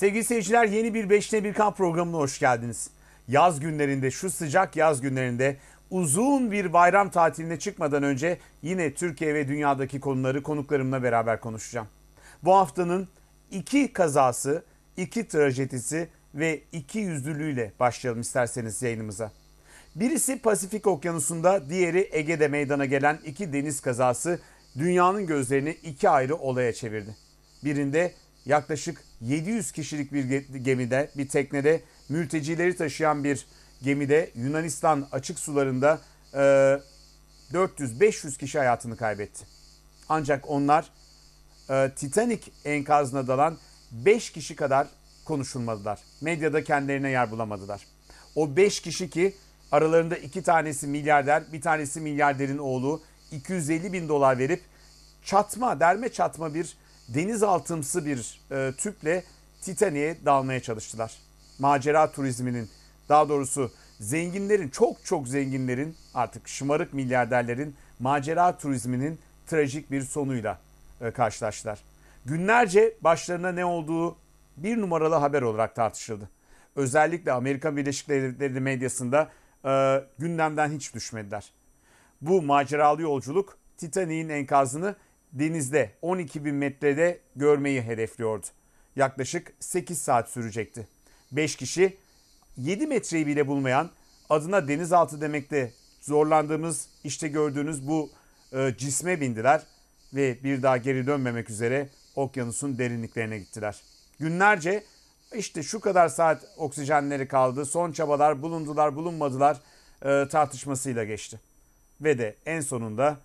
Sevgili seyirciler yeni bir 5'te 1 kamp programına hoş geldiniz. Yaz günlerinde şu sıcak yaz günlerinde uzun bir bayram tatiline çıkmadan önce yine Türkiye ve dünyadaki konuları konuklarımla beraber konuşacağım. Bu haftanın iki kazası, iki trajedisi ve iki yüzlülüğüyle başlayalım isterseniz yayınımıza. Birisi Pasifik Okyanusu'nda, diğeri Ege'de meydana gelen iki deniz kazası dünyanın gözlerini iki ayrı olaya çevirdi. Birinde yaklaşık 700 kişilik bir gemide, bir teknede mültecileri taşıyan bir gemide Yunanistan açık sularında e, 400-500 kişi hayatını kaybetti. Ancak onlar e, Titanic enkazına dalan 5 kişi kadar konuşulmadılar. Medyada kendilerine yer bulamadılar. O 5 kişi ki aralarında 2 tanesi milyarder, bir tanesi milyarderin oğlu 250 bin dolar verip çatma, derme çatma bir denizaltımsı bir e, tüple Titanik'e dalmaya çalıştılar. Macera turizminin daha doğrusu zenginlerin çok çok zenginlerin artık şımarık milyarderlerin macera turizminin trajik bir sonuyla e, karşılaştılar. Günlerce başlarına ne olduğu bir numaralı haber olarak tartışıldı. Özellikle Amerika Birleşik Devletleri medyasında e, gündemden hiç düşmediler. Bu maceralı yolculuk Titanik'in enkazını denizde 12 bin metrede görmeyi hedefliyordu. Yaklaşık 8 saat sürecekti. 5 kişi 7 metreyi bile bulmayan adına denizaltı demekte zorlandığımız işte gördüğünüz bu e, cisme bindiler ve bir daha geri dönmemek üzere okyanusun derinliklerine gittiler. Günlerce işte şu kadar saat oksijenleri kaldı, son çabalar bulundular bulunmadılar e, tartışmasıyla geçti. Ve de en sonunda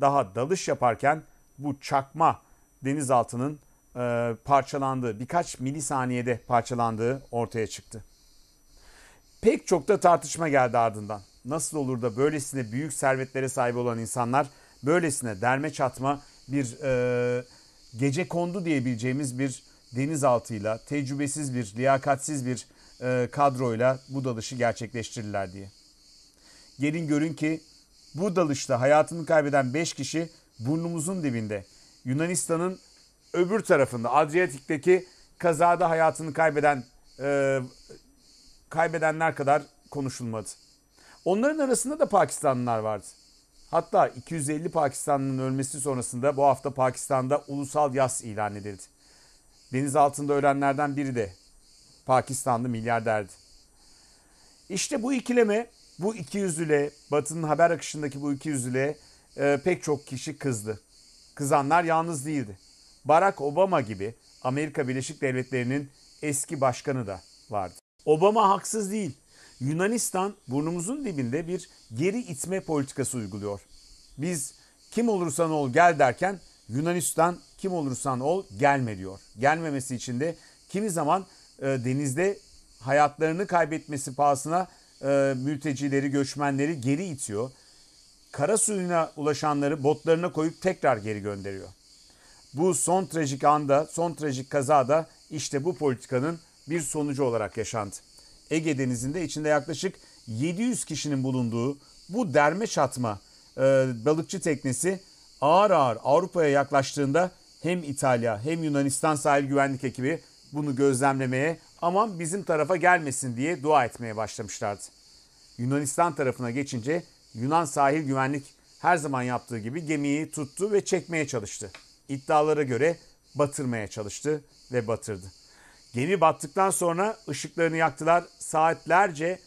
daha dalış yaparken bu çakma denizaltının e, parçalandığı, birkaç milisaniyede parçalandığı ortaya çıktı. Pek çok da tartışma geldi ardından. Nasıl olur da böylesine büyük servetlere sahip olan insanlar böylesine derme çatma bir e, gece kondu diyebileceğimiz bir denizaltıyla, tecrübesiz bir, liyakatsiz bir e, kadroyla bu dalışı gerçekleştirirler diye. Gelin görün ki bu dalışta hayatını kaybeden 5 kişi burnumuzun dibinde. Yunanistan'ın öbür tarafında Adriyatik'teki kazada hayatını kaybeden e, kaybedenler kadar konuşulmadı. Onların arasında da Pakistanlılar vardı. Hatta 250 Pakistanlı'nın ölmesi sonrasında bu hafta Pakistan'da ulusal yas ilan edildi. Deniz altında ölenlerden biri de Pakistanlı milyarderdi. İşte bu ikileme, bu ikiyüzlülüğe, Batı'nın haber akışındaki bu ikiyüzlülüğe e, pek çok kişi kızdı. Kızanlar yalnız değildi. Barack Obama gibi Amerika Birleşik Devletleri'nin eski başkanı da vardı. Obama haksız değil. Yunanistan burnumuzun dibinde bir geri itme politikası uyguluyor. Biz kim olursan ol gel derken Yunanistan kim olursan ol gelme diyor. Gelmemesi için de kimi zaman e, denizde hayatlarını kaybetmesi pahasına e, mültecileri, göçmenleri geri itiyor kara suyuna ulaşanları botlarına koyup tekrar geri gönderiyor. Bu son trajik anda, son trajik kazada işte bu politikanın bir sonucu olarak yaşandı. Ege Denizi'nde içinde yaklaşık 700 kişinin bulunduğu bu derme çatma e, balıkçı teknesi ağır ağır Avrupa'ya yaklaştığında hem İtalya hem Yunanistan sahil güvenlik ekibi bunu gözlemlemeye aman bizim tarafa gelmesin diye dua etmeye başlamışlardı. Yunanistan tarafına geçince Yunan sahil güvenlik her zaman yaptığı gibi gemiyi tuttu ve çekmeye çalıştı. İddialara göre batırmaya çalıştı ve batırdı. Gemi battıktan sonra ışıklarını yaktılar, saatlerce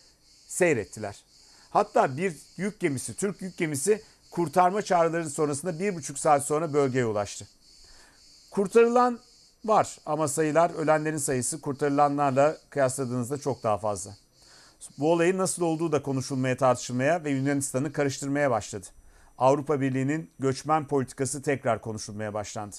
seyrettiler. Hatta bir yük gemisi, Türk yük gemisi kurtarma çağrılarının sonrasında bir buçuk saat sonra bölgeye ulaştı. Kurtarılan var ama sayılar ölenlerin sayısı kurtarılanlarla kıyasladığınızda çok daha fazla. Bu olayın nasıl olduğu da konuşulmaya tartışılmaya ve Yunanistan'ı karıştırmaya başladı. Avrupa Birliği'nin göçmen politikası tekrar konuşulmaya başlandı.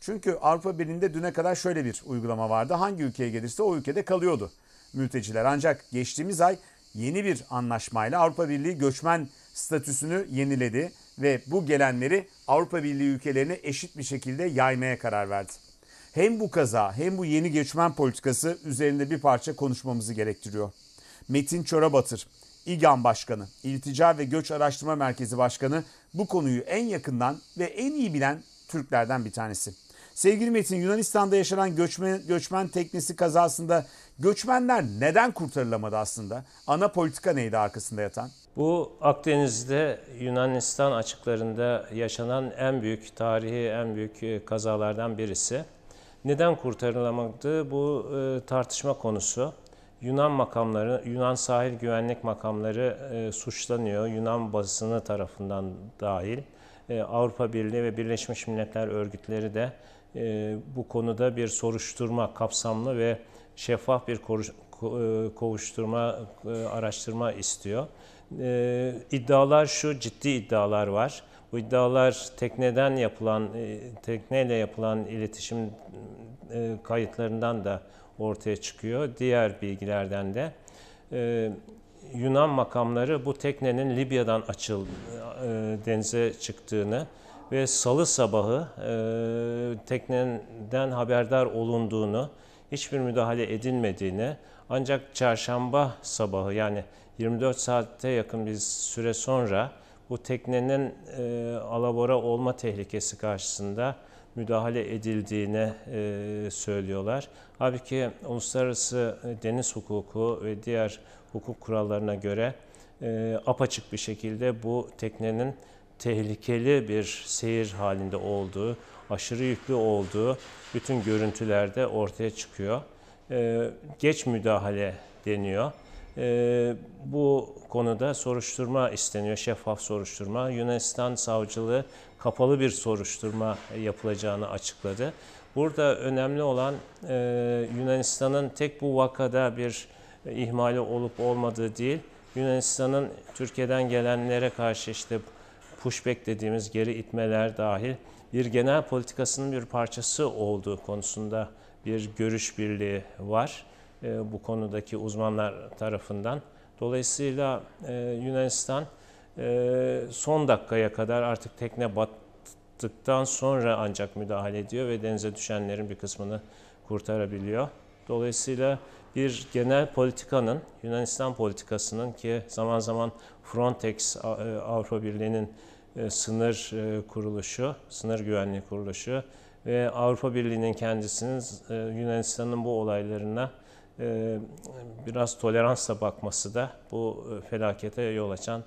Çünkü Avrupa Birliği'nde düne kadar şöyle bir uygulama vardı. Hangi ülkeye gelirse o ülkede kalıyordu mülteciler. Ancak geçtiğimiz ay yeni bir anlaşmayla Avrupa Birliği göçmen statüsünü yeniledi ve bu gelenleri Avrupa Birliği ülkelerine eşit bir şekilde yaymaya karar verdi. Hem bu kaza hem bu yeni göçmen politikası üzerinde bir parça konuşmamızı gerektiriyor. Metin Çörebatır, İGAM Başkanı, İltica ve Göç Araştırma Merkezi Başkanı bu konuyu en yakından ve en iyi bilen Türklerden bir tanesi. Sevgili Metin, Yunanistan'da yaşanan göçmen, göçmen teknesi kazasında göçmenler neden kurtarılamadı aslında? Ana politika neydi arkasında yatan? Bu Akdeniz'de Yunanistan açıklarında yaşanan en büyük tarihi, en büyük e, kazalardan birisi. Neden kurtarılamadı bu e, tartışma konusu. Yunan makamları, Yunan sahil güvenlik makamları e, suçlanıyor. Yunan basını tarafından dahil. E, Avrupa Birliği ve Birleşmiş Milletler örgütleri de e, bu konuda bir soruşturma kapsamlı ve şeffaf bir koruş, e, kovuşturma, e, araştırma istiyor. E, iddialar şu, ciddi iddialar var. Bu iddialar tekneden yapılan, e, tekneyle yapılan iletişim e, kayıtlarından da ortaya çıkıyor. Diğer bilgilerden de e, Yunan makamları bu teknenin Libya'dan açıl e, denize çıktığını ve salı sabahı e, tekneden haberdar olunduğunu, hiçbir müdahale edilmediğini ancak çarşamba sabahı yani 24 saate yakın bir süre sonra bu teknenin e, alabora olma tehlikesi karşısında müdahale edildiğine e, söylüyorlar. Halbuki uluslararası e, deniz hukuku ve diğer hukuk kurallarına göre e, apaçık bir şekilde bu teknenin tehlikeli bir seyir halinde olduğu, aşırı yüklü olduğu bütün görüntülerde ortaya çıkıyor. E, geç müdahale deniyor. E, bu konuda soruşturma isteniyor, şeffaf soruşturma. Yunanistan Savcılığı kapalı bir soruşturma yapılacağını açıkladı. Burada önemli olan e, Yunanistan'ın tek bu vakada bir e, ihmali olup olmadığı değil, Yunanistan'ın Türkiye'den gelenlere karşı işte pushback dediğimiz geri itmeler dahil bir genel politikasının bir parçası olduğu konusunda bir görüş birliği var e, bu konudaki uzmanlar tarafından. Dolayısıyla e, Yunanistan ee, son dakikaya kadar artık tekne battıktan sonra ancak müdahale ediyor ve denize düşenlerin bir kısmını kurtarabiliyor. Dolayısıyla bir genel politikanın, Yunanistan politikasının ki zaman zaman Frontex e, Avrupa Birliği'nin e, sınır e, kuruluşu, sınır güvenliği kuruluşu ve Avrupa Birliği'nin kendisinin Yunanistan'ın bu olaylarına biraz toleransla bakması da bu felakete yol açan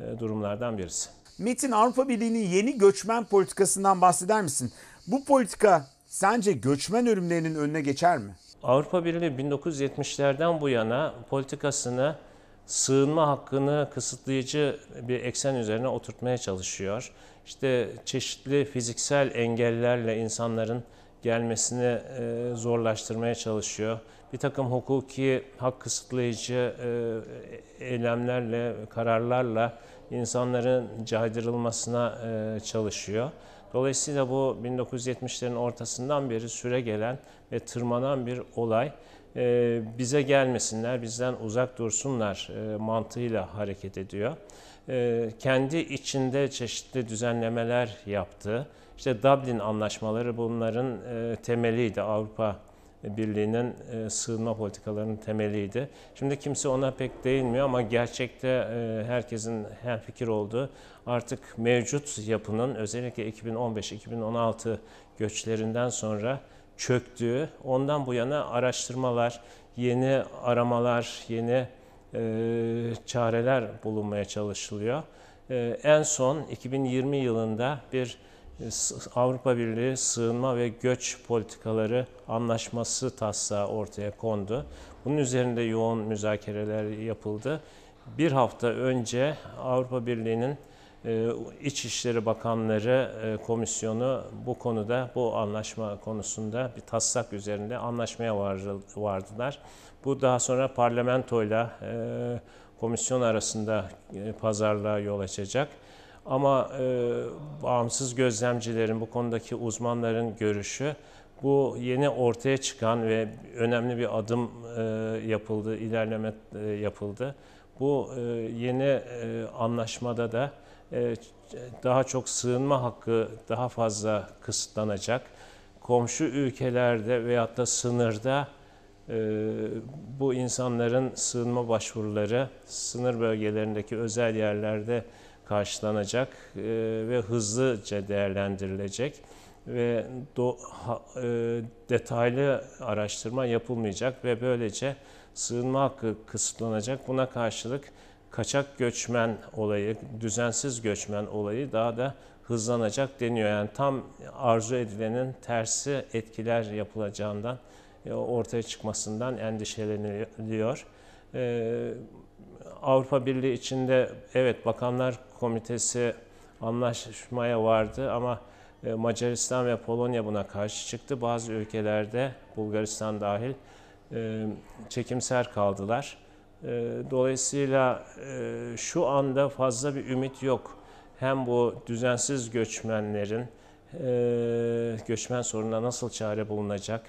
e, durumlardan birisi. Metin Avrupa Birliği'nin yeni göçmen politikasından bahseder misin? Bu politika sence göçmen ölümlerinin önüne geçer mi? Avrupa Birliği 1970'lerden bu yana politikasını sığınma hakkını kısıtlayıcı bir eksen üzerine oturtmaya çalışıyor. İşte çeşitli fiziksel engellerle insanların gelmesini e, zorlaştırmaya çalışıyor bir takım hukuki hak kısıtlayıcı e, e, eylemlerle, kararlarla insanların caydırılmasına e, çalışıyor. Dolayısıyla bu 1970'lerin ortasından beri süre gelen ve tırmanan bir olay. Bize gelmesinler, bizden uzak dursunlar mantığıyla hareket ediyor. Kendi içinde çeşitli düzenlemeler yaptı. İşte Dublin anlaşmaları bunların temeliydi Avrupa e, Birliği'nin e, sığınma politikalarının temeliydi. Şimdi kimse ona pek değinmiyor ama gerçekte e, herkesin her fikir olduğu artık mevcut yapının özellikle 2015-2016 göçlerinden sonra çöktüğü, ondan bu yana araştırmalar, yeni aramalar, yeni çareler bulunmaya çalışılıyor. en son 2020 yılında bir e, Avrupa Birliği sığınma ve göç politikaları anlaşması taslağı ortaya kondu. Bunun üzerinde yoğun müzakereler yapıldı. Bir hafta önce Avrupa Birliği'nin e, İçişleri Bakanları e, Komisyonu bu konuda, bu anlaşma konusunda bir taslak üzerinde anlaşmaya vardılar. Bu daha sonra parlamentoyla komisyon arasında pazarlığa yol açacak. Ama e, bağımsız gözlemcilerin, bu konudaki uzmanların görüşü bu yeni ortaya çıkan ve önemli bir adım e, yapıldı, ilerleme e, yapıldı. Bu e, yeni e, anlaşmada da e, daha çok sığınma hakkı daha fazla kısıtlanacak. Komşu ülkelerde veyahut da sınırda e, bu insanların sığınma başvuruları sınır bölgelerindeki özel yerlerde karşılanacak e, ve hızlıca değerlendirilecek ve e, detaylı araştırma yapılmayacak ve böylece sığınma hakkı kısıtlanacak. Buna karşılık kaçak göçmen olayı, düzensiz göçmen olayı daha da hızlanacak deniyor. Yani tam arzu edilenin tersi etkiler yapılacağından e, ortaya çıkmasından endişeleniliyor. Avrupa Birliği içinde evet Bakanlar Komitesi anlaşmaya vardı ama e, Macaristan ve Polonya buna karşı çıktı. Bazı ülkelerde Bulgaristan dahil e, çekimser kaldılar. E, dolayısıyla şu anda fazla bir ümit yok. Hem bu düzensiz göçmenlerin göçmen sorununa nasıl çare bulunacak,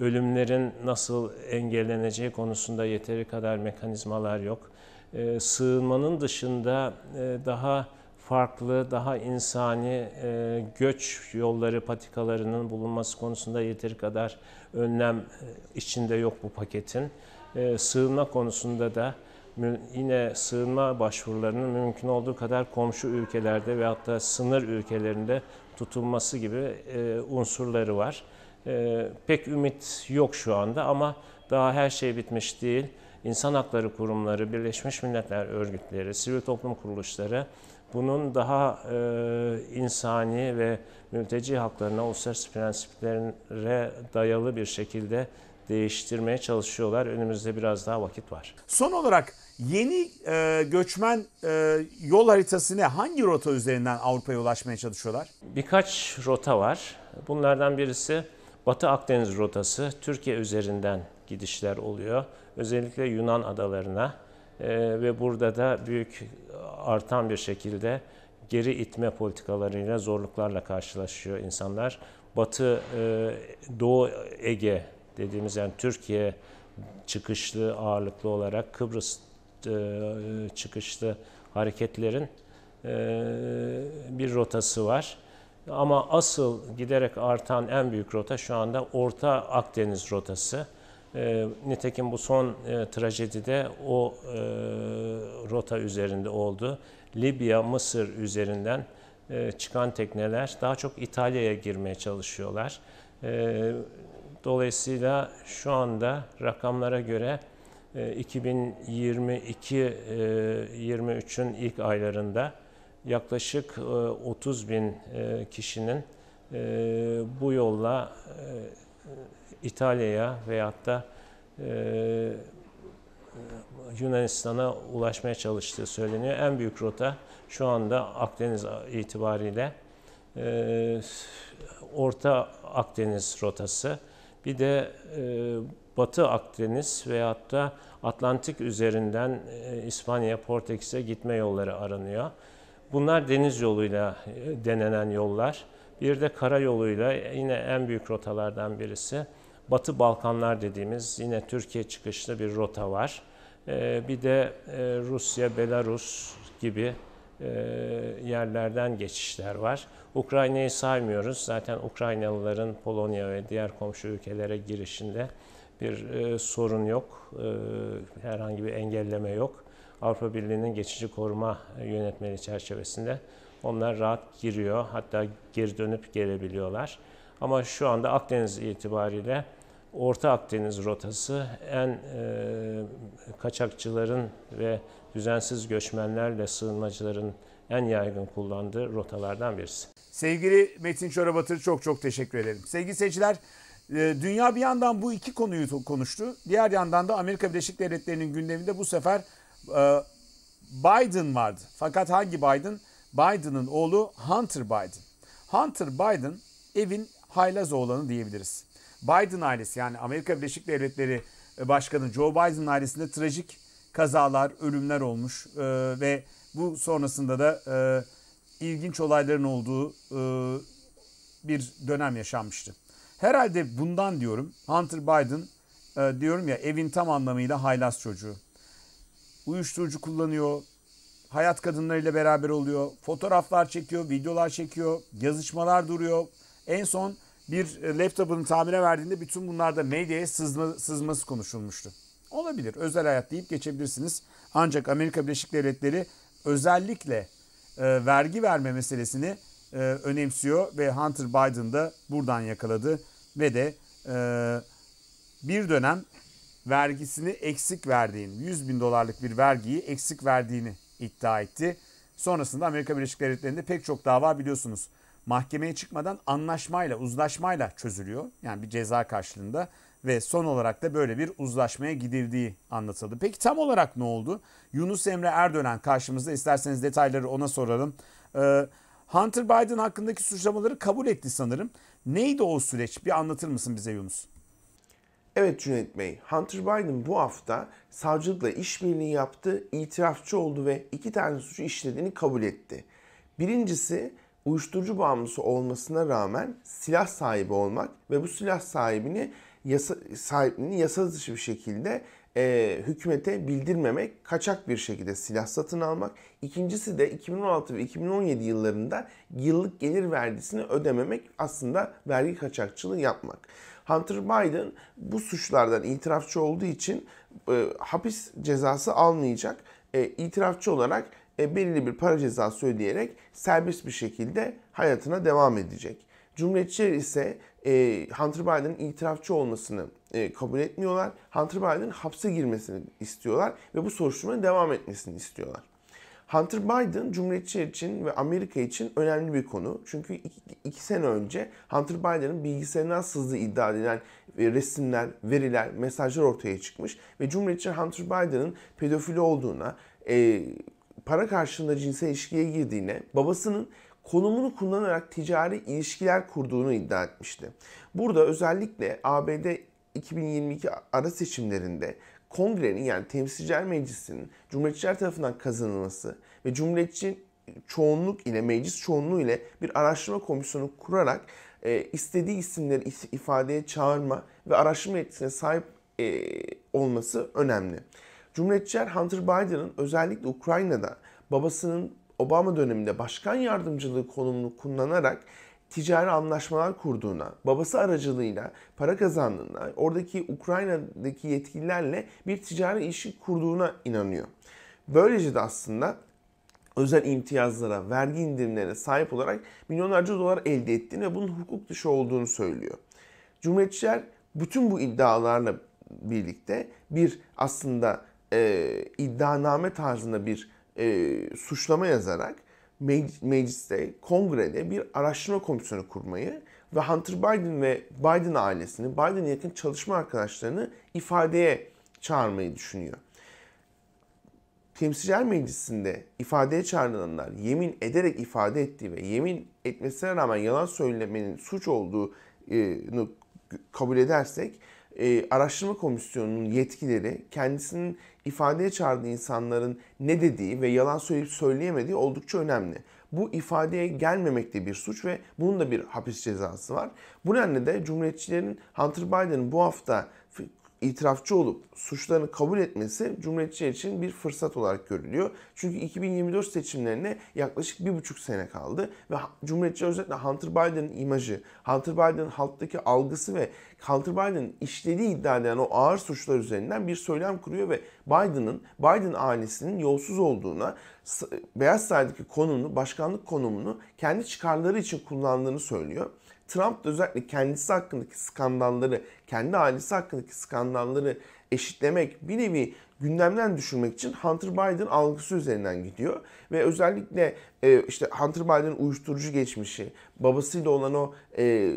ölümlerin nasıl engelleneceği konusunda yeteri kadar mekanizmalar yok e, sığınmanın dışında e, daha farklı, daha insani e, göç yolları patikalarının bulunması konusunda yeteri kadar önlem e, içinde yok bu paketin. E, sığınma konusunda da yine sığınma başvurularının mümkün olduğu kadar komşu ülkelerde ve hatta sınır ülkelerinde tutulması gibi unsurları var. pek ümit yok şu anda ama daha her şey bitmiş değil insan hakları kurumları, Birleşmiş Milletler örgütleri, sivil toplum kuruluşları bunun daha e, insani ve mülteci haklarına, uluslararası prensiplere dayalı bir şekilde değiştirmeye çalışıyorlar. Önümüzde biraz daha vakit var. Son olarak yeni e, göçmen e, yol haritasını hangi rota üzerinden Avrupa'ya ulaşmaya çalışıyorlar? Birkaç rota var. Bunlardan birisi Batı Akdeniz rotası Türkiye üzerinden gidişler oluyor özellikle Yunan adalarına e, ve burada da büyük artan bir şekilde geri itme politikalarıyla zorluklarla karşılaşıyor insanlar. Batı e, Doğu Ege dediğimiz yani Türkiye çıkışlı ağırlıklı olarak Kıbrıs e, çıkışlı hareketlerin bir rotası var. Ama asıl giderek artan en büyük rota şu anda Orta Akdeniz rotası. E, nitekim bu son e, trajedide o e, rota üzerinde oldu. Libya, Mısır üzerinden e, çıkan tekneler daha çok İtalya'ya girmeye çalışıyorlar. E, dolayısıyla şu anda rakamlara göre e, 2022-23'ün e, ilk aylarında yaklaşık e, 30 bin e, kişinin e, bu yolla e, e, İtalya'ya veyahut da e, e, Yunanistan'a ulaşmaya çalıştığı söyleniyor. En büyük rota şu anda Akdeniz itibariyle Orta Akdeniz rotası. Bir de Batı Akdeniz veyahut da Atlantik üzerinden e, İspanya, Portekiz'e gitme yolları aranıyor. Bunlar deniz yoluyla denenen yollar. Bir de karayoluyla yine en büyük rotalardan birisi. Batı Balkanlar dediğimiz yine Türkiye çıkışlı bir rota var. Ee, bir de e, Rusya, Belarus gibi e, yerlerden geçişler var. Ukrayna'yı saymıyoruz. Zaten Ukraynalıların Polonya ve diğer komşu ülkelere girişinde bir e, sorun yok. Herhangi bir engelleme yok. Avrupa Birliği'nin geçici koruma yönetmeliği çerçevesinde onlar rahat giriyor. Hatta geri dönüp gelebiliyorlar. Ama şu anda Akdeniz itibariyle Orta Akdeniz rotası en e, kaçakçıların ve düzensiz göçmenlerle sığınmacıların en yaygın kullandığı rotalardan birisi. Sevgili Metin Çorabatır çok çok teşekkür ederim. Sevgili seyirciler, e, dünya bir yandan bu iki konuyu konuştu. Diğer yandan da Amerika Birleşik Devletleri'nin gündeminde bu sefer e, Biden vardı. Fakat hangi Biden? Biden'ın oğlu Hunter Biden. Hunter Biden evin haylaz oğlanı diyebiliriz. Biden ailesi yani Amerika Birleşik Devletleri e, Başkanı Joe Biden ailesinde trajik kazalar, ölümler olmuş e, ve bu sonrasında da e, ilginç olayların olduğu e, bir dönem yaşanmıştı. Herhalde bundan diyorum Hunter Biden e, diyorum ya evin tam anlamıyla haylaz çocuğu. Uyuşturucu kullanıyor, hayat kadınlarıyla beraber oluyor. Fotoğraflar çekiyor, videolar çekiyor, yazışmalar duruyor. En son bir e, laptopunu tamire verdiğinde bütün bunlarda medyaya sızma, sızması konuşulmuştu. Olabilir. Özel hayat deyip geçebilirsiniz. Ancak Amerika Birleşik Devletleri özellikle e, vergi verme meselesini e, önemsiyor ve Hunter Biden da buradan yakaladı ve de e, bir dönem vergisini eksik verdiğini, 100 bin dolarlık bir vergiyi eksik verdiğini iddia etti. Sonrasında Amerika Birleşik Devletleri'nde pek çok dava biliyorsunuz mahkemeye çıkmadan anlaşmayla, uzlaşmayla çözülüyor. Yani bir ceza karşılığında ve son olarak da böyle bir uzlaşmaya gidildiği anlatıldı. Peki tam olarak ne oldu? Yunus Emre Erdoğan karşımızda isterseniz detayları ona soralım. Ee, Hunter Biden hakkındaki suçlamaları kabul etti sanırım. Neydi o süreç? Bir anlatır mısın bize Yunus? Evet Cüneyt Bey, Hunter Biden bu hafta savcılıkla işbirliği yaptı, itirafçı oldu ve iki tane suçu işlediğini kabul etti. Birincisi uyuşturucu bağımlısı olmasına rağmen silah sahibi olmak ve bu silah sahibini yasa, sahibini yasa dışı bir şekilde e, hükümete bildirmemek, kaçak bir şekilde silah satın almak. İkincisi de 2016 ve 2017 yıllarında yıllık gelir vergisini ödememek aslında vergi kaçakçılığı yapmak. Hunter Biden bu suçlardan itirafçı olduğu için e, hapis cezası almayacak. E, itirafçı olarak e, belirli bir para cezası ödeyerek serbest bir şekilde hayatına devam edecek. Cumhuriyetçiler ise e, Hunter Biden'ın itirafçı olmasını e, kabul etmiyorlar. Hunter Biden'ın hapse girmesini istiyorlar ve bu soruşturmanın devam etmesini istiyorlar. Hunter Biden Cumhuriyetçi için ve Amerika için önemli bir konu. Çünkü iki, iki sene önce Hunter Biden'ın bilgisayarından sızdığı iddia edilen e, resimler, veriler, mesajlar ortaya çıkmış. Ve Cumhuriyetçi Hunter Biden'ın pedofili olduğuna, e, para karşılığında cinsel ilişkiye girdiğine, babasının konumunu kullanarak ticari ilişkiler kurduğunu iddia etmişti. Burada özellikle ABD 2022 ara seçimlerinde kongrenin yani temsilciler meclisinin cumhuriyetçiler tarafından kazanılması ve cumhuriyetçi çoğunluk ile meclis çoğunluğu ile bir araştırma komisyonu kurarak e, istediği isimleri ifadeye çağırma ve araştırma yetkisine sahip e, olması önemli. Cumhuriyetçiler Hunter Biden'ın özellikle Ukrayna'da babasının Obama döneminde başkan yardımcılığı konumunu kullanarak ticari anlaşmalar kurduğuna, babası aracılığıyla para kazandığına, oradaki Ukrayna'daki yetkililerle bir ticari işi kurduğuna inanıyor. Böylece de aslında özel imtiyazlara, vergi indirimlerine sahip olarak milyonlarca dolar elde ettiğini ve bunun hukuk dışı olduğunu söylüyor. Cumhuriyetçiler bütün bu iddialarla birlikte bir aslında e, iddianame tarzında bir e, suçlama yazarak mecliste, kongrede bir araştırma komisyonu kurmayı ve Hunter Biden ve Biden ailesini, Biden'e yakın çalışma arkadaşlarını ifadeye çağırmayı düşünüyor. Temsilciler Meclisi'nde ifadeye çağrılanlar yemin ederek ifade ettiği ve yemin etmesine rağmen yalan söylemenin suç olduğunu e, kabul edersek e, araştırma komisyonunun yetkileri kendisinin ifadeye çağırdığı insanların ne dediği ve yalan söyleyip söyleyemediği oldukça önemli. Bu ifadeye gelmemek de bir suç ve bunun da bir hapis cezası var. Bu nedenle de Cumhuriyetçilerin Hunter Biden'ın bu hafta itirafçı olup suçlarını kabul etmesi Cumhuriyetçiler için bir fırsat olarak görülüyor. Çünkü 2024 seçimlerine yaklaşık bir buçuk sene kaldı ve Cumhuriyetçiler özellikle Hunter Biden'ın imajı, Hunter Biden'ın halktaki algısı ve Hunter Biden'ın işlediği iddia edilen o ağır suçlar üzerinden bir söylem kuruyor ve Biden'ın, Biden ailesinin yolsuz olduğuna, Beyaz Saray'daki konumunu, başkanlık konumunu kendi çıkarları için kullandığını söylüyor. Trump da özellikle kendisi hakkındaki skandalları, kendi ailesi hakkındaki skandalları eşitlemek, bir nevi gündemden düşürmek için Hunter Biden algısı üzerinden gidiyor. Ve özellikle e, işte Hunter Biden'ın uyuşturucu geçmişi, babasıyla olan o e,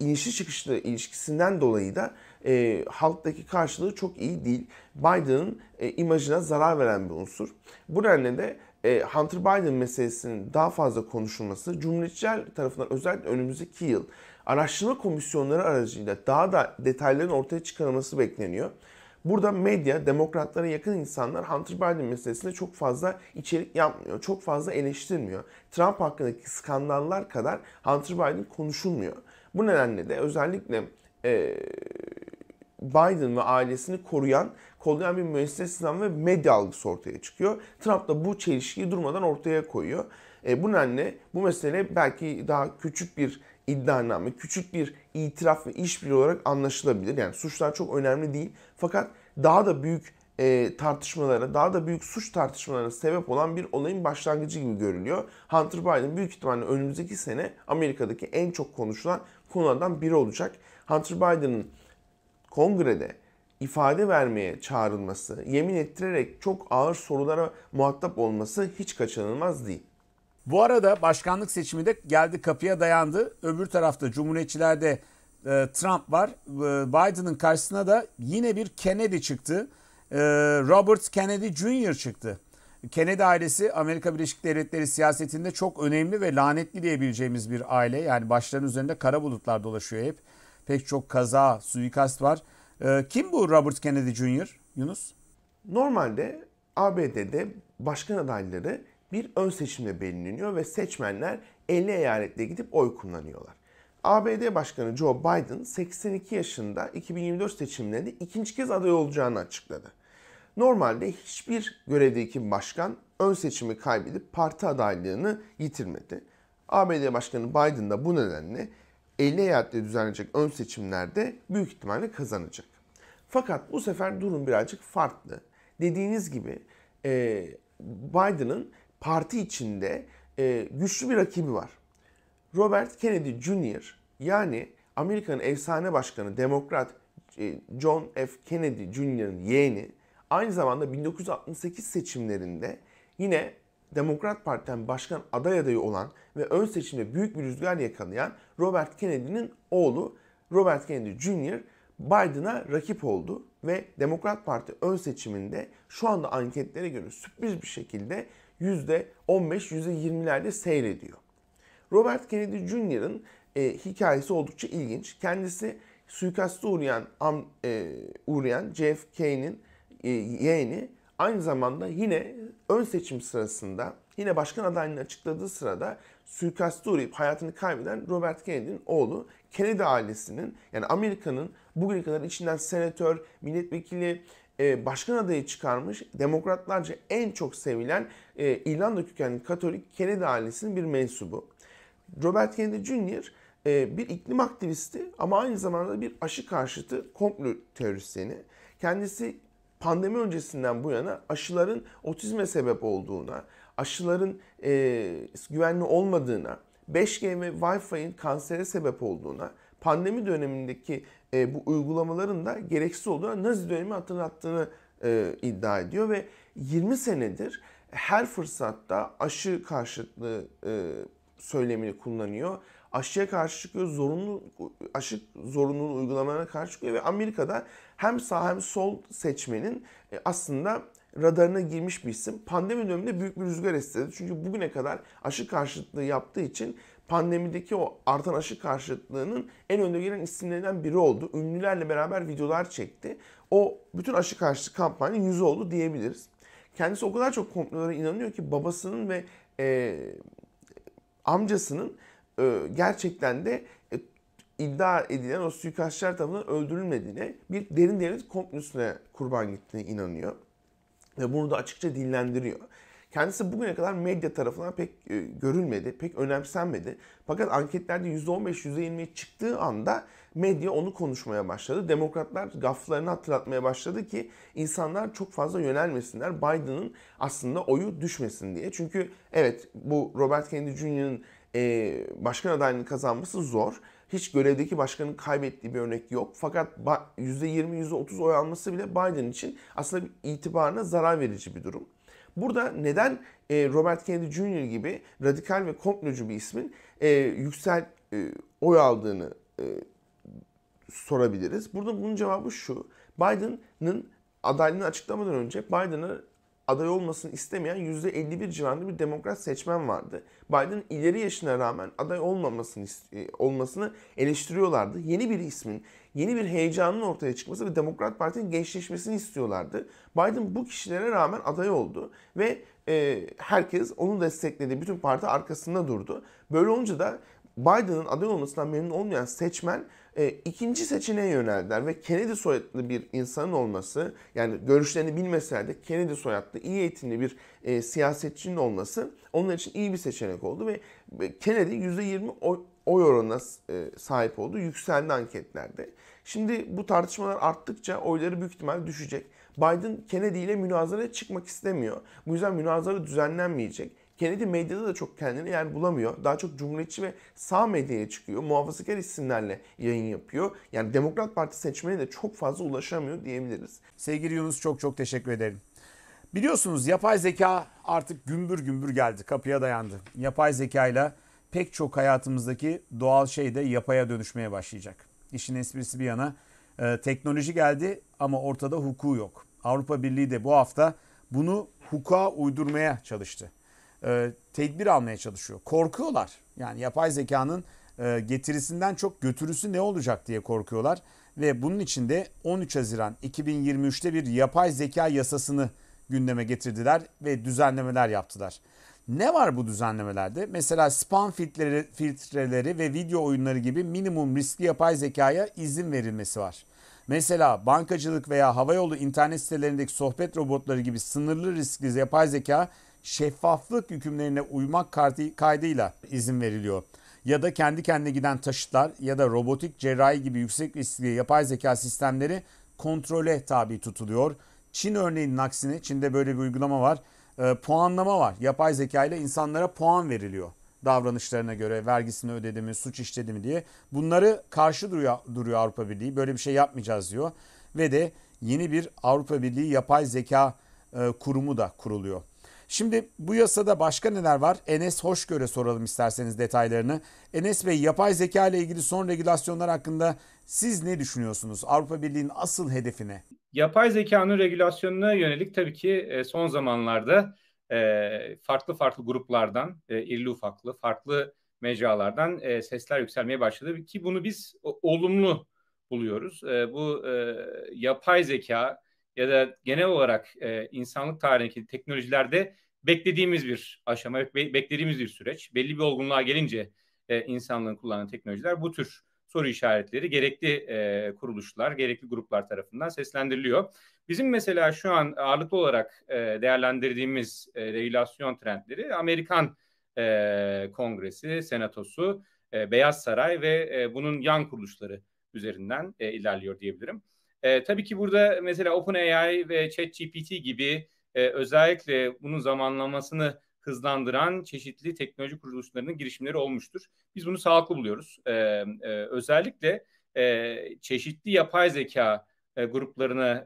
inişi çıkışlı ilişkisinden dolayı da e, halktaki karşılığı çok iyi değil. Biden'ın e, imajına zarar veren bir unsur. Bu nedenle de e, Hunter Biden meselesinin daha fazla konuşulması Cumhuriyetçiler tarafından özellikle önümüzdeki yıl araştırma komisyonları aracıyla daha da detayların ortaya çıkarılması bekleniyor. Burada medya, demokratlara yakın insanlar Hunter Biden meselesinde çok fazla içerik yapmıyor, çok fazla eleştirmiyor. Trump hakkındaki skandallar kadar Hunter Biden konuşulmuyor. Bu nedenle de özellikle e, Biden ve ailesini koruyan, kollayan bir müesseseden ve medya algısı ortaya çıkıyor. Trump da bu çelişkiyi durmadan ortaya koyuyor. E, bu nedenle bu mesele belki daha küçük bir iddianame, küçük bir itiraf ve işbirliği olarak anlaşılabilir. Yani suçlar çok önemli değil. Fakat daha da büyük e, tartışmalara, daha da büyük suç tartışmalarına sebep olan bir olayın başlangıcı gibi görülüyor. Hunter Biden büyük ihtimalle önümüzdeki sene Amerika'daki en çok konuşulan konulardan biri olacak. Hunter Biden'ın kongrede ifade vermeye çağrılması, yemin ettirerek çok ağır sorulara muhatap olması hiç kaçınılmaz değil. Bu arada başkanlık seçimi de geldi kapıya dayandı. Öbür tarafta Cumhuriyetçilerde e, Trump var. E, Biden'ın karşısına da yine bir Kennedy çıktı. E, Robert Kennedy Jr. çıktı. Kennedy ailesi Amerika Birleşik Devletleri siyasetinde çok önemli ve lanetli diyebileceğimiz bir aile. Yani başlarının üzerinde kara bulutlar dolaşıyor hep. Pek çok kaza, suikast var. E, kim bu Robert Kennedy Jr. Yunus? Normalde ABD'de başkan adayları bir ön seçimle belirleniyor ve seçmenler 50 eyalette gidip oy kullanıyorlar. ABD Başkanı Joe Biden 82 yaşında 2024 seçimlerinde ikinci kez aday olacağını açıkladı. Normalde hiçbir görevdeki başkan ön seçimi kaybedip parti adaylığını yitirmedi. ABD Başkanı Biden da bu nedenle 50 eyaletle düzenlenecek ön seçimlerde büyük ihtimalle kazanacak. Fakat bu sefer durum birazcık farklı. Dediğiniz gibi e, Biden'ın parti içinde e, güçlü bir rakibi var. Robert Kennedy Jr. yani Amerika'nın efsane başkanı demokrat e, John F. Kennedy Jr.'ın yeğeni aynı zamanda 1968 seçimlerinde yine Demokrat Parti'den başkan aday adayı olan ve ön seçimde büyük bir rüzgar yakalayan Robert Kennedy'nin oğlu Robert Kennedy Jr. Biden'a rakip oldu ve Demokrat Parti ön seçiminde şu anda anketlere göre sürpriz bir şekilde %15-%20'lerde seyrediyor. Robert Kennedy Jr.'ın e, hikayesi oldukça ilginç. Kendisi suikasta uğrayan, am, e, uğrayan JFK'nin e, yeğeni Aynı zamanda yine ön seçim sırasında yine başkan adaylığını açıkladığı sırada suikaste uğrayıp hayatını kaybeden Robert Kennedy'nin oğlu Kennedy ailesinin yani Amerika'nın bugüne kadar içinden senatör, milletvekili, e, başkan adayı çıkarmış demokratlarca en çok sevilen e, İrlanda kökenli Katolik Kennedy ailesinin bir mensubu. Robert Kennedy Jr. E, bir iklim aktivisti ama aynı zamanda bir aşı karşıtı komplo teorisyeni. Kendisi pandemi öncesinden bu yana aşıların otizme sebep olduğuna, aşıların e, güvenli olmadığına, 5G ve Wi-Fi'nin kansere sebep olduğuna, pandemi dönemindeki e, bu uygulamaların da gereksiz olduğuna Nazi dönemi hatırlattığını e, iddia ediyor ve 20 senedir her fırsatta aşı karşıtlığı e, söylemini kullanıyor aşıya karşı çıkıyor, zorunlu aşı zorunluluğunu uygulamaya karşı çıkıyor ve Amerika'da hem sağ hem sol seçmenin e, aslında radarına girmiş bir isim. Pandemi döneminde büyük bir rüzgar estirdi. Çünkü bugüne kadar aşı karşıtlığı yaptığı için pandemideki o artan aşı karşıtlığının en önde gelen isimlerinden biri oldu. Ünlülerle beraber videolar çekti. O bütün aşı karşıtı kampanyanın yüzü oldu diyebiliriz. Kendisi o kadar çok komplolara inanıyor ki babasının ve e, amcasının e, gerçekten de e, iddia edilen o suikastçılar tarafından öldürülmediğine bir derin devlet komplosuna kurban gittiğine inanıyor. Ve bunu da açıkça dillendiriyor. Kendisi bugüne kadar medya tarafından pek e, görülmedi, pek önemsenmedi. Fakat anketlerde %15-%20'ye çıktığı anda medya onu konuşmaya başladı. Demokratlar gaflarını hatırlatmaya başladı ki insanlar çok fazla yönelmesinler. Biden'ın aslında oyu düşmesin diye. Çünkü evet bu Robert Kennedy Jr.'ın e, başkan adaylığını kazanması zor. Hiç görevdeki başkanın kaybettiği bir örnek yok. Fakat %20, %30 oy alması bile Biden için aslında itibarına zarar verici bir durum. Burada neden e, Robert Kennedy Jr. gibi radikal ve komplocu bir ismin e, yüksel e, oy aldığını sorabiliriz. Burada bunun cevabı şu. Biden Biden'ın adaylığını açıklamadan önce Biden'ı aday olmasını istemeyen %51 civarında bir demokrat seçmen vardı. Biden'ın ileri yaşına rağmen aday olmamasını e, olmasını eleştiriyorlardı. Yeni bir ismin, yeni bir heyecanın ortaya çıkması ve Demokrat Parti'nin gençleşmesini istiyorlardı. Biden bu kişilere rağmen aday oldu ve e, herkes onu destekledi. Bütün parti arkasında durdu. Böyle olunca da Biden'ın aday olmasından memnun olmayan seçmen e, ikinci seçeneğe yöneldiler ve Kennedy soyadlı bir insanın olması yani görüşlerini bilmeseler de Kennedy soyadlı iyi eğitimli bir e, siyasetçinin olması onlar için iyi bir seçenek oldu ve e, Kennedy %20 oy, oy oranına e, sahip oldu yükseldi anketlerde. Şimdi bu tartışmalar arttıkça oyları büyük ihtimal düşecek. Biden Kennedy ile münazaraya çıkmak istemiyor. Bu yüzden münazara düzenlenmeyecek Kennedy medyada da çok kendine yer bulamıyor. Daha çok cumhuriyetçi ve sağ medyaya çıkıyor. Muhafazakar isimlerle yayın yapıyor. Yani Demokrat Parti seçmeni de çok fazla ulaşamıyor diyebiliriz. Sevgili Yunus çok çok teşekkür ederim. Biliyorsunuz yapay zeka artık gümbür gümbür geldi, kapıya dayandı. Yapay zekayla pek çok hayatımızdaki doğal şey de yapaya dönüşmeye başlayacak. İşin esprisi bir yana e, teknoloji geldi ama ortada hukuku yok. Avrupa Birliği de bu hafta bunu hukuka uydurmaya çalıştı e, tedbir almaya çalışıyor. Korkuyorlar. Yani yapay zekanın e, getirisinden çok götürüsü ne olacak diye korkuyorlar. Ve bunun için de 13 Haziran 2023'te bir yapay zeka yasasını gündeme getirdiler ve düzenlemeler yaptılar. Ne var bu düzenlemelerde? Mesela spam filtreleri, filtreleri ve video oyunları gibi minimum riskli yapay zekaya izin verilmesi var. Mesela bankacılık veya havayolu internet sitelerindeki sohbet robotları gibi sınırlı riskli yapay zeka şeffaflık hükümlerine uymak kaydıyla izin veriliyor. Ya da kendi kendine giden taşıtlar ya da robotik cerrahi gibi yüksek riskli yapay zeka sistemleri kontrole tabi tutuluyor. Çin örneğinin aksine Çin'de böyle bir uygulama var. E, puanlama var. Yapay zeka ile insanlara puan veriliyor davranışlarına göre vergisini ödedi mi, suç işledi mi diye. Bunları karşı duruyor, duruyor Avrupa Birliği. Böyle bir şey yapmayacağız diyor. Ve de yeni bir Avrupa Birliği yapay zeka e, kurumu da kuruluyor. Şimdi bu yasada başka neler var? Enes Hoşgör'e soralım isterseniz detaylarını. Enes Bey yapay zeka ile ilgili son regülasyonlar hakkında siz ne düşünüyorsunuz? Avrupa Birliği'nin asıl hedefine? Yapay zekanın regülasyonuna yönelik tabii ki e, son zamanlarda e, farklı farklı gruplardan, e, irli ufaklı, farklı mecralardan sesler yükselmeye başladı ki bunu biz olumlu buluyoruz. Bu yapay zeka ya da genel olarak e, insanlık tarihindeki teknolojilerde beklediğimiz bir aşama, be, beklediğimiz bir süreç. Belli bir olgunluğa gelince e, insanlığın kullandığı teknolojiler bu tür soru işaretleri gerekli e, kuruluşlar, gerekli gruplar tarafından seslendiriliyor. Bizim mesela şu an ağırlıklı olarak e, değerlendirdiğimiz e, regülasyon trendleri Amerikan e, Kongresi, Senatosu, e, Beyaz Saray ve e, bunun yan kuruluşları üzerinden e, ilerliyor diyebilirim. E, tabii ki burada mesela OpenAI ve ChatGPT gibi e, özellikle bunun zamanlamasını hızlandıran çeşitli teknoloji kuruluşlarının girişimleri olmuştur. Biz bunu sağlıklı buluyoruz. E, e, özellikle e, çeşitli yapay zeka e, gruplarını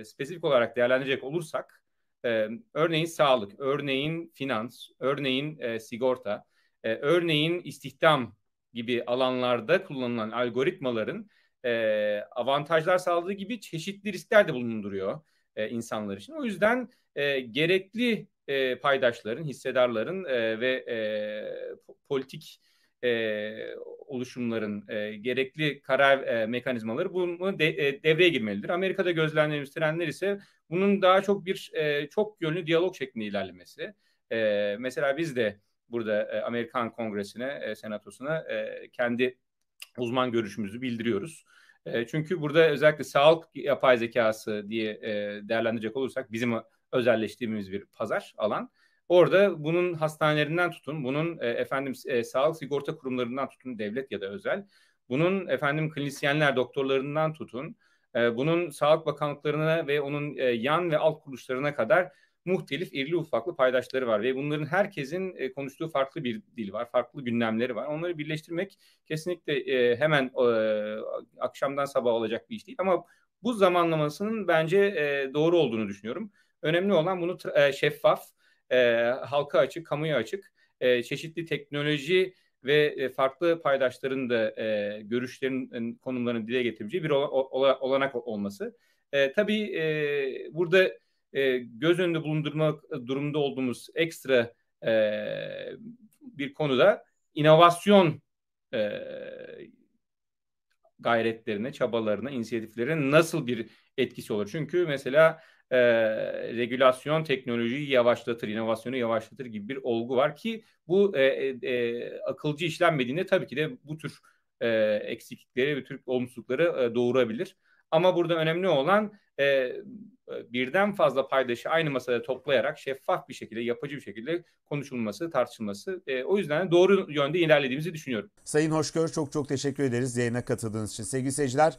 e, spesifik olarak değerlendirecek olursak, e, örneğin sağlık, örneğin finans, örneğin e, sigorta, e, örneğin istihdam gibi alanlarda kullanılan algoritmaların e, avantajlar sağladığı gibi çeşitli riskler de bulunduruyor e, insanlar için. O yüzden e, gerekli e, paydaşların, hissedarların e, ve e, politik e, oluşumların e, gerekli karar e, mekanizmaları bunu de, e, devreye girmelidir. Amerika'da gözlemleyen ise bunun daha çok bir e, çok yönlü diyalog şeklinde ilerlemesi. E, mesela biz de burada e, Amerikan Kongresi'ne, e, Senatosu'na e, kendi uzman görüşümüzü bildiriyoruz. E, çünkü burada özellikle sağlık yapay zekası diye e, değerlendirecek olursak bizim özelleştiğimiz bir pazar alan. Orada bunun hastanelerinden tutun, bunun e, efendim e, sağlık sigorta kurumlarından tutun, devlet ya da özel. Bunun efendim klinisyenler, doktorlarından tutun. E, bunun sağlık bakanlıklarına ve onun e, yan ve alt kuruluşlarına kadar muhtelif irili ufaklı paydaşları var ve bunların herkesin e, konuştuğu farklı bir dil var, farklı gündemleri var. Onları birleştirmek kesinlikle e, hemen e, akşamdan sabah olacak bir iş değil ama bu zamanlamasının bence doğru olduğunu düşünüyorum. Önemli olan bunu şeffaf, halka açık, kamuya açık, çeşitli teknoloji ve farklı paydaşların da e, görüşlerin konumlarını dile getireceği bir olanak olması. E, tabii burada e, göz önünde bulundurmak durumda olduğumuz ekstra e, bir konuda inovasyon e, gayretlerine, çabalarına, inisiyatiflerine nasıl bir etkisi olur? Çünkü mesela e, regülasyon teknolojiyi yavaşlatır, inovasyonu yavaşlatır gibi bir olgu var ki bu e, e, e akılcı işlenmediğinde tabii ki de bu tür e, eksiklikleri, bu tür olumsuzlukları e, doğurabilir. Ama burada önemli olan e, e, birden fazla paydaşı aynı masada toplayarak şeffaf bir şekilde, yapıcı bir şekilde konuşulması, tartışılması. E, o yüzden doğru yönde ilerlediğimizi düşünüyorum. Sayın Hoşgör çok çok teşekkür ederiz yayına katıldığınız için. Sevgili seyirciler,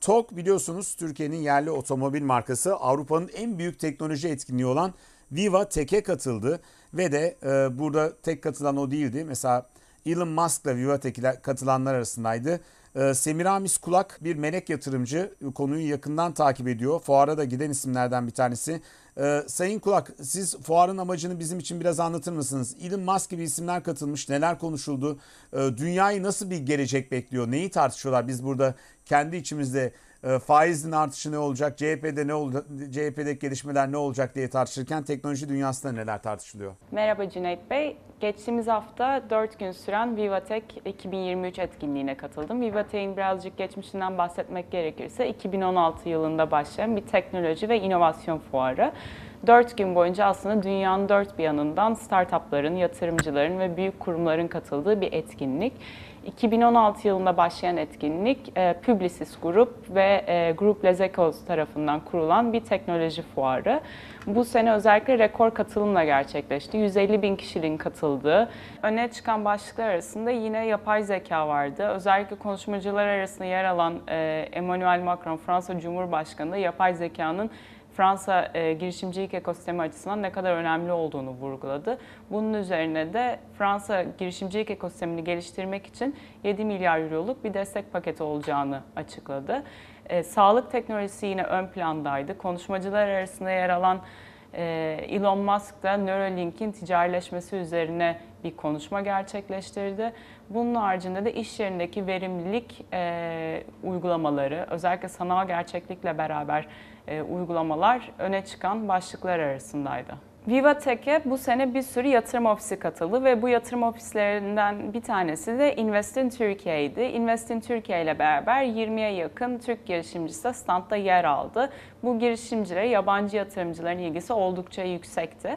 TOK biliyorsunuz Türkiye'nin yerli otomobil markası Avrupa'nın en büyük teknoloji etkinliği olan Viva Tech'e katıldı ve de e, burada tek katılan o değildi. Mesela Elon Musk'la Viva Tech'e katılanlar arasındaydı. Ee, Semiramis Kulak bir melek yatırımcı. E, konuyu yakından takip ediyor. Fuara da giden isimlerden bir tanesi. Ee, Sayın Kulak siz fuarın amacını bizim için biraz anlatır mısınız? Elon Musk gibi isimler katılmış. Neler konuşuldu? Ee, dünyayı nasıl bir gelecek bekliyor? Neyi tartışıyorlar? Biz burada kendi içimizde e, faizin artışı ne olacak, CHP'de ne olacak, CHP'deki gelişmeler ne olacak diye tartışırken teknoloji dünyasında neler tartışılıyor? Merhaba Cüneyt Bey. Geçtiğimiz hafta 4 gün süren VivaTech 2023 etkinliğine katıldım. VivaTech'in birazcık geçmişinden bahsetmek gerekirse 2016 yılında başlayan bir teknoloji ve inovasyon fuarı. 4 gün boyunca aslında dünyanın dört bir yanından startupların, yatırımcıların ve büyük kurumların katıldığı bir etkinlik. 2016 yılında başlayan etkinlik e, Publicis Grup ve e, Group Grup tarafından kurulan bir teknoloji fuarı. Bu sene özellikle rekor katılımla gerçekleşti. 150 bin kişinin katıldığı. Öne çıkan başlıklar arasında yine yapay zeka vardı. Özellikle konuşmacılar arasında yer alan e, Emmanuel Macron, Fransa Cumhurbaşkanı yapay zekanın Fransa e, girişimcilik ekosistemi açısından ne kadar önemli olduğunu vurguladı. Bunun üzerine de Fransa girişimcilik ekosistemini geliştirmek için 7 milyar euroluk bir destek paketi olacağını açıkladı. E, sağlık teknolojisi yine ön plandaydı. Konuşmacılar arasında yer alan e, Elon Musk da Neuralink'in ticarileşmesi üzerine bir konuşma gerçekleştirdi. Bunun haricinde de iş yerindeki verimlilik e, uygulamaları, özellikle sanal gerçeklikle beraber e, uygulamalar öne çıkan başlıklar arasındaydı. Vivatech'e bu sene bir sürü yatırım ofisi katıldı ve bu yatırım ofislerinden bir tanesi de Invest in Türkiye'ydi. Invest in Türkiye ile beraber 20'ye yakın Türk girişimcisi standta yer aldı. Bu girişimcilere yabancı yatırımcıların ilgisi oldukça yüksekti.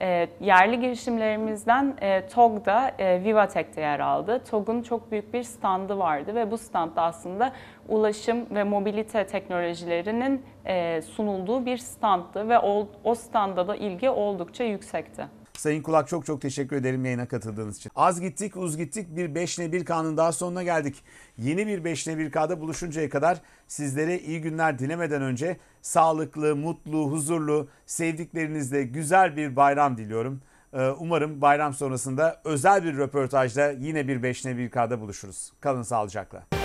E, yerli girişimlerimizden e, da, e, Vivatek'te yer aldı. TOG'un çok büyük bir standı vardı ve bu standda aslında ulaşım ve mobilite teknolojilerinin e, sunulduğu bir standtı ve o, o standa da ilgi oldukça yüksekti. Sayın Kulak çok çok teşekkür ederim yayına katıldığınız için. Az gittik uz gittik bir 5 ne 1 kanın daha sonuna geldik. Yeni bir 5 ne 1K'da buluşuncaya kadar sizlere iyi günler dilemeden önce sağlıklı, mutlu, huzurlu, sevdiklerinizle güzel bir bayram diliyorum. Ee, umarım bayram sonrasında özel bir röportajda yine bir 5 ne 1K'da buluşuruz. Kalın sağlıcakla.